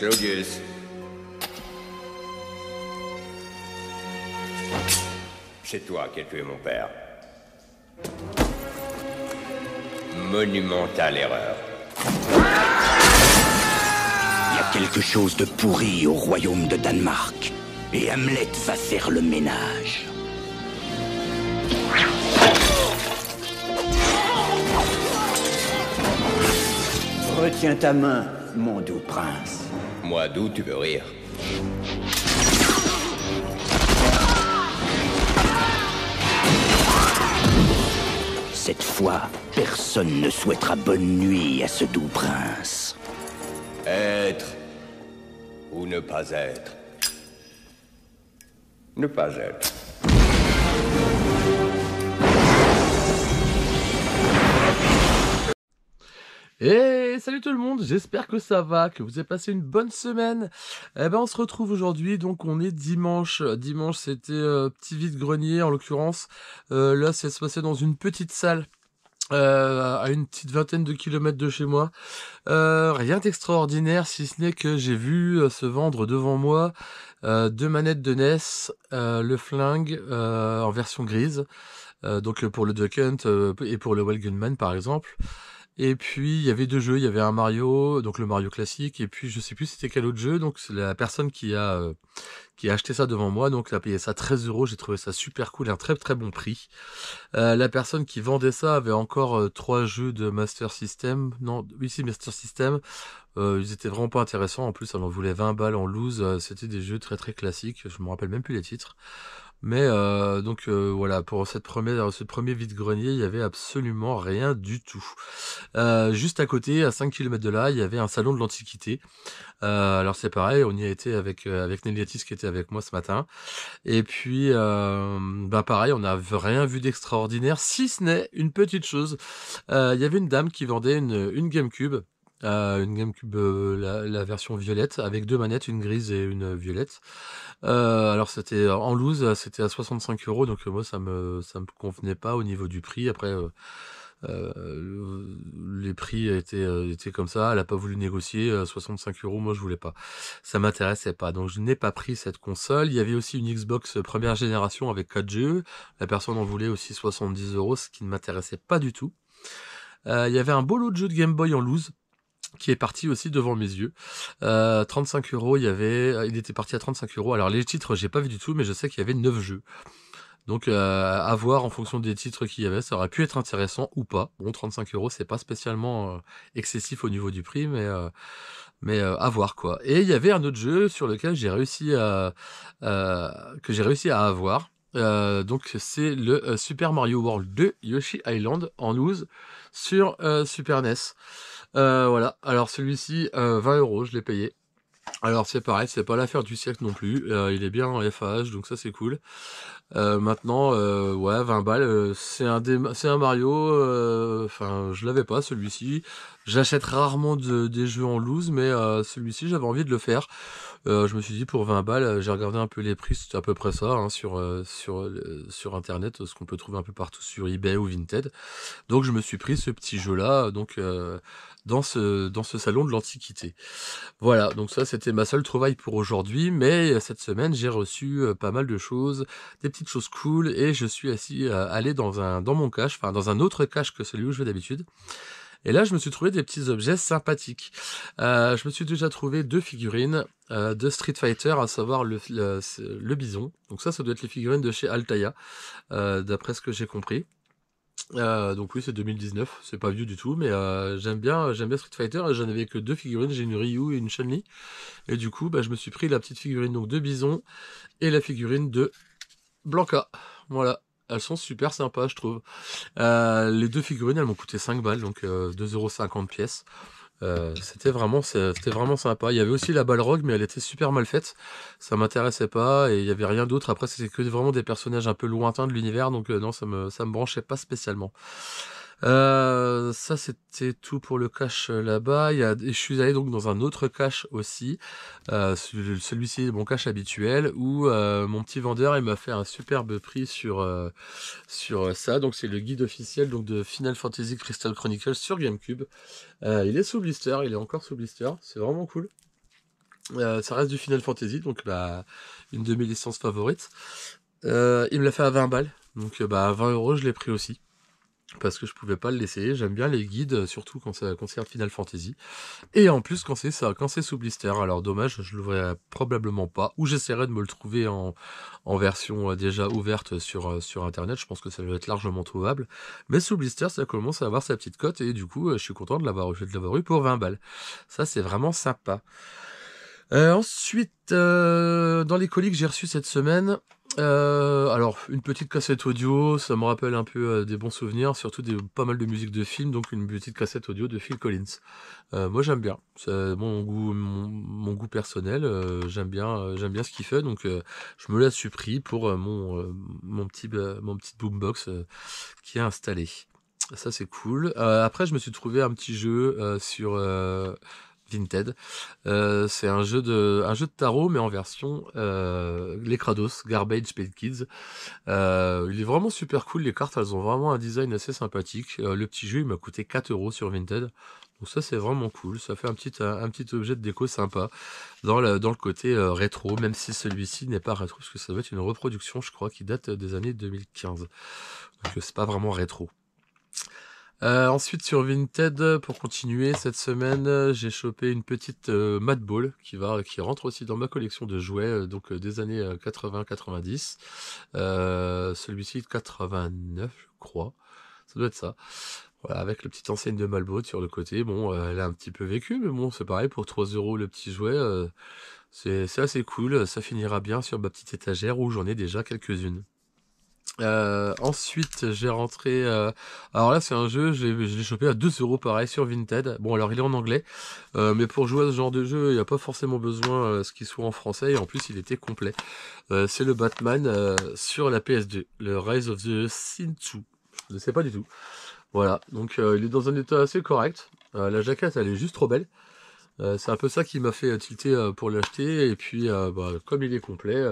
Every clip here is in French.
Claudius. C'est toi qui as tué mon père. Monumentale erreur. Il y a quelque chose de pourri au royaume de Danemark. Et Hamlet va faire le ménage. Retiens ta main, mon doux prince. Moi, d'où tu veux rire Cette fois, personne ne souhaitera bonne nuit à ce doux prince. Être ou ne pas être Ne pas être. Et eh, salut tout le monde, j'espère que ça va, que vous avez passé une bonne semaine. Eh ben on se retrouve aujourd'hui, donc on est dimanche. Dimanche c'était euh, petit vide-grenier en l'occurrence. Euh, là c'est se passait dans une petite salle. Euh, à une petite vingtaine de kilomètres de chez moi. rien d'extraordinaire, si ce n'est que j'ai vu se vendre devant moi deux manettes de NES, le flingue en version grise, donc pour le Duck Hunt et pour le Well par exemple. Et puis il y avait deux jeux, il y avait un Mario, donc le Mario classique, et puis je sais plus c'était quel autre jeu. Donc la personne qui a euh, qui a acheté ça devant moi, donc a payé ça 13 euros. J'ai trouvé ça super cool, un très très bon prix. Euh, la personne qui vendait ça avait encore euh, trois jeux de Master System, non, oui c'est Master System. ils étaient vraiment pas intéressants. En plus, elle en voulait 20 balles en loose. C'était des jeux très très classiques. Je me rappelle même plus les titres. Mais euh, donc euh, voilà, pour cette première, euh, ce premier vide-grenier, il y avait absolument rien du tout. juste à côté, à 5 km de là, il y avait un salon de l'Antiquité. alors c'est pareil, on y a été avec, avec qui était avec moi ce matin. Et puis, bah pareil, on n'a rien vu d'extraordinaire, si ce n'est une petite chose. il y avait une dame qui vendait une, une GameCube une GameCube, euh, la, version violette, avec deux manettes, une grise et une violette. Euh, alors c'était en loose, c'était à 65 euros, donc euh, moi ça me ça me convenait pas au niveau du prix. Après, les prix étaient étaient comme ça. Elle a pas voulu négocier 65 euros. Moi je voulais pas. Ça m'intéressait pas, donc je n'ai pas pris cette console. Il y avait aussi une Xbox première génération avec 4 jeux. La personne en voulait aussi 70 euros, ce qui ne m'intéressait pas du tout. il y avait un beau lot de jeux de Game Boy en loose qui est parti aussi devant mes yeux. 35 euh, euros, il y avait, euh, il était parti à 35 euros. Alors les titres, j'ai pas vu du tout, mais je sais qu'il y avait 9 jeux. Donc euh, à voir en fonction des titres qu'il y avait, ça aurait pu être intéressant ou pas. Bon, 35 euros, c'est pas spécialement excessif au niveau du prix, mais mais à voir quoi. Et il y avait un autre jeu sur lequel j'ai réussi à que j'ai réussi à avoir. donc c'est le Super Mario World 2 Yoshi Island en loose sur Super NES. Euh, voilà, alors celui-ci, euh, 20 euros, je l'ai payé. Alors c'est pareil, c'est pas l'affaire du siècle non plus. Euh, il est bien en FH, donc ça c'est cool. Euh, maintenant, ouais, 20 balles, c'est un, c'est un Mario. Enfin, je l'avais pas celui-ci. J'achète rarement des jeux en loose, mais celui-ci j'avais envie de le faire. Euh, je me suis dit pour 20 balles, euh, j'ai regardé un peu les prix, c'est à peu près ça hein, sur euh, sur euh, sur internet, ce qu'on peut trouver un peu partout sur eBay ou Vinted. Donc je me suis pris ce petit jeu là, donc dans ce dans ce salon de l'antiquité. Voilà, donc ça c'était ma seule trouvaille pour aujourd'hui, mais cette semaine j'ai reçu pas mal de choses, des petites choses cool, et je suis assis allé dans un dans mon cache, enfin dans un autre cache que celui où je vais d'habitude. Et là, je me suis trouvé des petits objets sympathiques. Euh, je me suis déjà trouvé deux figurines euh, de Street Fighter, à savoir le, le, bison. Donc ça, ça doit être les figurines de chez Altaya, euh, d'après ce que j'ai compris. donc oui, c'est 2019, c'est pas vieux du tout, mais euh, j'aime bien, j'aime bien Street Fighter. J'en avais que deux figurines, j'ai une Ryu et une chun et du coup, bah, je me suis pris la petite figurine donc de Bison et la figurine de Blanca. Voilà, elles sont super sympas, je trouve. Euh, les deux figurines, elles m'ont coûté 5 balles, donc 2,50€ euh, pièce. Euh, c'était vraiment c'était vraiment sympa il y avait aussi la balrog mais elle était super mal faite ça m'intéressait pas et il y avait rien d'autre après c'était que vraiment des personnages un peu lointains de l'univers donc non ça me ça me branchait pas spécialement euh, ça, c'était tout pour le cache euh, là-bas. Il a, je suis allé donc dans un autre cache aussi, euh, celui-ci est mon cache habituel, où euh, mon petit vendeur il m'a fait un superbe prix sur sur ça. Donc c'est le guide officiel donc de Final Fantasy Crystal Chronicles sur GameCube. il est sous blister, il est encore sous blister. C'est vraiment cool. ça reste du Final Fantasy, donc bah, une de mes licences favorites. il me l'a fait à 20 balles, donc bah, à 20 euros je l'ai pris aussi parce que je pouvais pas le laisser. J'aime bien les guides, surtout quand ça concerne Final Fantasy. Et en plus, quand c'est ça, quand c'est sous blister. Alors dommage, je l'ouvrirai probablement pas. Ou j'essaierai de me le trouver en, en version euh, déjà ouverte sur, euh, sur internet. Je pense que ça va être largement trouvable. Mais sous blister, ça commence à avoir sa petite cote. Et du coup, euh, je suis content de l'avoir, de eu pour 20 balles. Ça, c'est vraiment sympa. ensuite, dans les colis que j'ai reçus cette semaine, euh, alors, une petite cassette audio, ça me rappelle un peu euh, des bons souvenirs, surtout des, pas mal de musique de film, donc une petite cassette audio de Phil Collins. Euh, moi, j'aime bien, c'est mon goût, mon, goût personnel, j'aime bien, j'aime bien ce qu'il fait, donc je me l'ai surpris pour mon, mon petit, mon petit boombox qui est installé. Ça, c'est cool. après, je me suis trouvé un petit jeu sur Vinted. Euh, c'est un jeu de un jeu de tarot mais en version euh, les Krados Garbage Paid Kids. Euh, il est vraiment super cool. Les cartes elles ont vraiment un design assez sympathique. le petit jeu il m'a coûté 4 euros sur Vinted. Donc ça c'est vraiment cool, ça fait un petit, un, petit objet de déco sympa dans, dans le côté rétro, même si celui-ci n'est pas rétro, parce que ça doit être une reproduction je crois qui date des années 2015. Donc c'est pas vraiment rétro. Euh, ensuite sur Vinted, pour continuer, cette semaine euh, j'ai chopé une petite euh, Madball qui va, qui rentre aussi dans ma collection de jouets donc des années 80-90. Celui-ci 89 je crois, ça doit être ça. Voilà, avec le petit enseigne de Malbot sur le côté. Bon, elle a un petit peu vécu, mais bon, c'est pareil, pour trois euros le petit jouet, c'est assez cool. Ça finira bien sur ma petite étagère où j'en ai déjà quelques-unes. Euh, ensuite, j'ai rentré. Euh, alors là, c'est un jeu, je l'ai chopé à 2 euros pareil sur Vinted. Bon, alors il est en anglais, euh, mais pour jouer à ce genre de jeu, il n'y a pas forcément besoin ce qu'il soit en français. Et en plus, il était complet. c'est le Batman sur la PS2, le Rise of the Sinsu. Je ne sais pas du tout. Voilà, donc il est dans un état assez correct. la jaquette, elle est juste trop belle. c'est un peu ça qui m'a fait tilter pour l'acheter. Et puis, bah, comme il est complet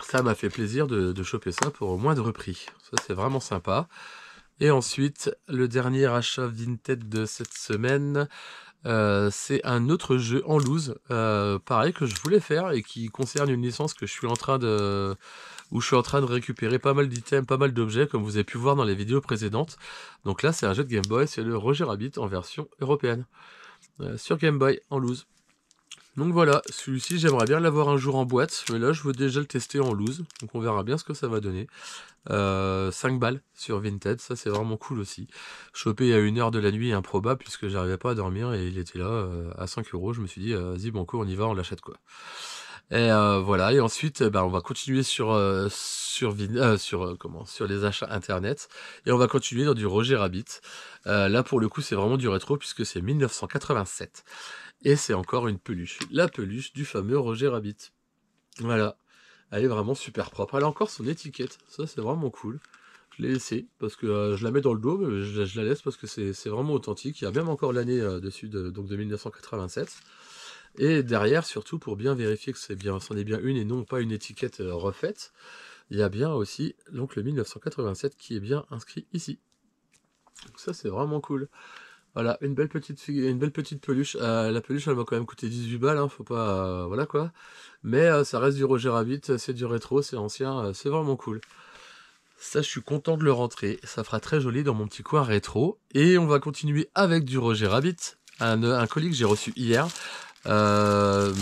ça m'a fait plaisir de, choper ça pour au de prix. Ça, c'est vraiment sympa. Et ensuite, le dernier achat vintage de cette semaine, euh, c'est un autre jeu en loose, euh, pareil que je voulais faire et qui concerne une licence que je suis en train de où je suis en train de récupérer pas mal d'items, pas mal d'objets, comme vous avez pu voir dans les vidéos précédentes. Donc là, c'est un jeu de Game Boy, c'est le Roger Rabbit en version européenne euh, sur Game Boy en loose. Donc voilà, celui-ci j'aimerais bien l'avoir un jour en boîte, mais là je veux déjà le tester en loose, donc on verra bien ce que ça va donner. Euh, 5 balles sur Vinted, ça c'est vraiment cool aussi. Chopé à 1h de la nuit, improbable, puisque j'arrivais pas à dormir et il était là euh, à 5 euros, je me suis dit, euh, vas-y coup, on y va, on l'achète quoi. Et euh, voilà. Et ensuite, euh, bah, on va continuer sur euh, sur comment sur les achats internet. Et on va continuer dans du Roger Rabbit. là, pour le coup, c'est vraiment du rétro puisque c'est 1987 et c'est encore une peluche. La peluche du fameux Roger Rabbit. Voilà. Elle est vraiment super propre. Elle a encore son étiquette. Ça, c'est vraiment cool. Je l'ai laissé parce que je la mets dans le dos, mais je, la laisse parce que c'est vraiment authentique. Il y a même encore l'année dessus, donc de 1987. Et derrière, surtout, pour bien vérifier que c'est bien, c'en est bien une et non pas une étiquette euh, refaite, il y a bien aussi donc 1987 qui est bien inscrit ici. Donc ça, c'est vraiment cool. Voilà, une belle petite une belle petite peluche. Euh, la peluche, elle m'a quand même coûté 18 balles, hein, faut pas... Euh, voilà quoi. Mais ça reste du Roger Rabbit, c'est du rétro, c'est ancien, c'est vraiment cool. Ça, je suis content de le rentrer. Ça fera très joli dans mon petit coin rétro. Et on va continuer avec du Roger Rabbit, un, un colis que j'ai reçu hier. Euh,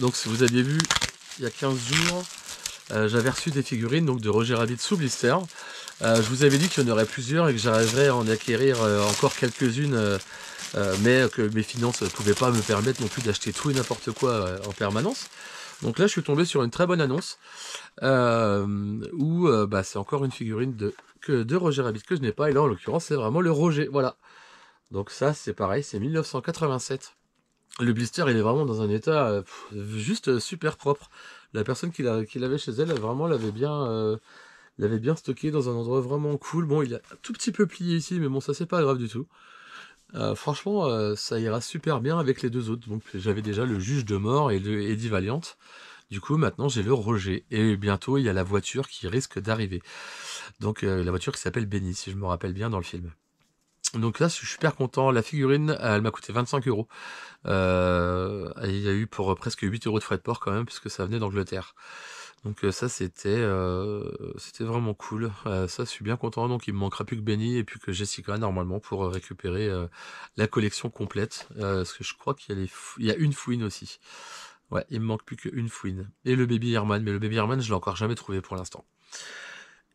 donc si vous aviez vu, il y a 15 jours, euh, j'avais reçu des figurines donc, de Roger Rabbit sous blister. Euh, je vous avais dit qu'il y en aurait plusieurs et que j'arriverais à en acquérir encore quelques-unes, mais que mes finances ne pouvaient pas me permettre non plus d'acheter tout et n'importe quoi en permanence. Donc là, je suis tombé sur une très bonne annonce, où bah, c'est encore une figurine de, que, de Roger Rabbit que je n'ai pas, et là, en l'occurrence, c'est vraiment le Roger, voilà. Donc ça, c'est pareil, c'est 1987 le blister, il est vraiment dans un état euh, juste euh, super propre. La personne qui l'avait chez elle, vraiment l'avait bien, euh, l'avait bien stocké dans un endroit vraiment cool. Bon, il a tout petit peu plié ici, mais bon, ça c'est pas grave du tout. franchement, ça ira super bien avec les deux autres. Donc j'avais déjà le juge de mort et le Eddie Valiant. Du coup, maintenant j'ai le Roger. Et bientôt, il y a la voiture qui risque d'arriver. Donc la voiture qui s'appelle Benny, si je me rappelle bien dans le film. Donc là, je suis super content. La figurine, elle m'a coûté 25 euros. Euh, il y a eu pour euh, presque 8 euros de frais de port quand même, puisque ça venait d'Angleterre. Donc euh, ça, c'était c'était vraiment cool. ça, je suis bien content. Donc il me manquera plus que Benny et puis que Jessica normalement pour récupérer la collection complète. parce que je crois qu'il y, Il y, a une fouine aussi. Ouais, il me manque plus qu'une fouine. Et le baby Herman, mais le baby Herman, je l'ai encore jamais trouvé pour l'instant.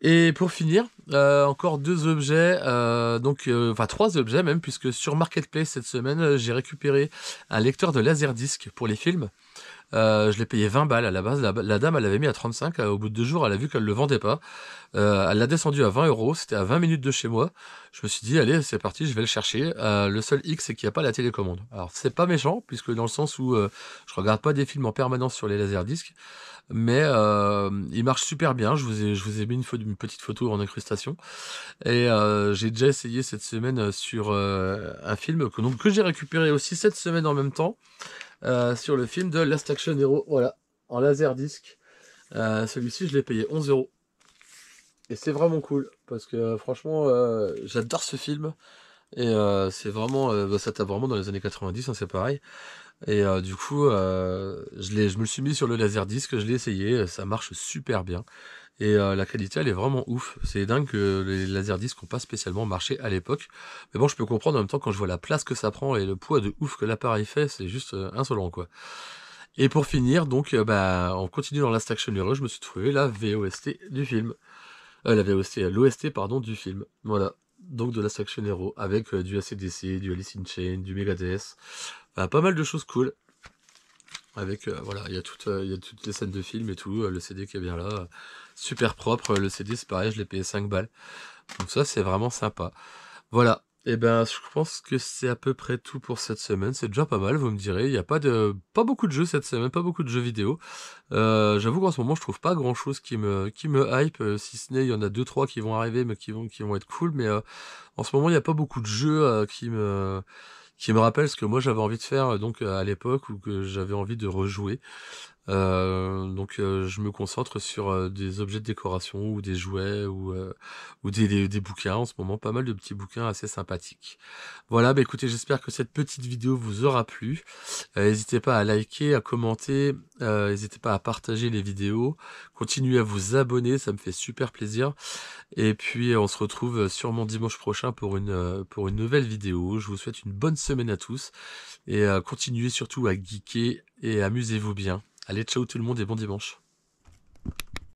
Et pour finir, euh, encore deux objets, euh, donc euh, enfin trois objets même, puisque sur Marketplace cette semaine, j'ai récupéré un lecteur de laserdisc pour les films. Euh, je l'ai payé 20 balles à la base. La, dame, elle l'avait mis à 35. Euh, au bout de deux jours, elle a vu qu'elle le vendait pas. Euh, elle l'a descendu à 20 euros. C'était à 20 minutes de chez moi. Je me suis dit, allez, c'est parti, je vais le chercher. Euh, le seul X, c'est qu'il n'y a pas la télécommande. Alors, c'est pas méchant, puisque dans le sens où euh, je regarde pas des films en permanence sur les laserdiscs. Mais il marche super bien. Je vous ai, je vous ai mis une, petite photo en incrustation. Et j'ai déjà essayé cette semaine sur un film que, que j'ai récupéré aussi cette semaine en même temps. Euh, sur le film de Last Action Hero, voilà, en laser disc. Euh, celui-ci, je l'ai payé 11 euros. Et c'est vraiment cool, parce que euh, franchement, j'adore ce film. Et c'est vraiment, bah, ça tape vraiment dans les années 90, hein, c'est pareil. Et du coup, je, je me suis mis sur le laser disque, je l'ai essayé, ça marche super bien. Et euh, la qualité, elle est vraiment ouf. C'est dingue que les laserdiscs n'ont pas spécialement marché à l'époque. Mais bon, je peux comprendre en même temps quand je vois la place que ça prend et le poids de ouf que l'appareil fait, c'est juste euh, insolent, quoi. Et pour finir, donc, en euh, bah, on continue dans Last Action Hero. Je me suis trouvé la VOST du film. la VOST, l'OST, pardon, du film. Voilà. Donc de Last Action Hero avec du ACDC, du Alice in Chain, du Megadeth. Bah, pas mal de choses cool avec euh, voilà il y a toutes euh, il y a toutes les scènes de film et tout euh, le CD qui est bien là super propre le CD c'est pareil je l'ai payé 5 balles donc ça c'est vraiment sympa voilà et eh ben je pense que c'est à peu près tout pour cette semaine c'est déjà pas mal vous me direz il n'y a pas de pas beaucoup de jeux cette semaine pas beaucoup de jeux vidéo j'avoue qu'en ce moment je trouve pas grand chose qui me qui me hype si ce n'est il y en a deux trois qui vont arriver mais qui vont qui vont être cool mais en ce moment il n'y a pas beaucoup de jeux qui me qui me rappelle ce que moi j'avais envie de faire euh, donc euh, à l'époque ou que j'avais envie de rejouer. Euh, donc euh, je me concentre sur euh, des objets de décoration ou des jouets ou, ou des, des, bouquins en ce moment, pas mal de petits bouquins assez sympathiques. Voilà, bah écoutez, j'espère que cette petite vidéo vous aura plu. n'hésitez pas à liker, à commenter, n'hésitez pas à partager les vidéos, continuez à vous abonner, ça me fait super plaisir. Et puis on se retrouve sûrement dimanche prochain pour une, pour une nouvelle vidéo. Je vous souhaite une bonne semaine à tous et continuez surtout à geeker et amusez-vous bien. Allez, ciao tout le monde et bon dimanche.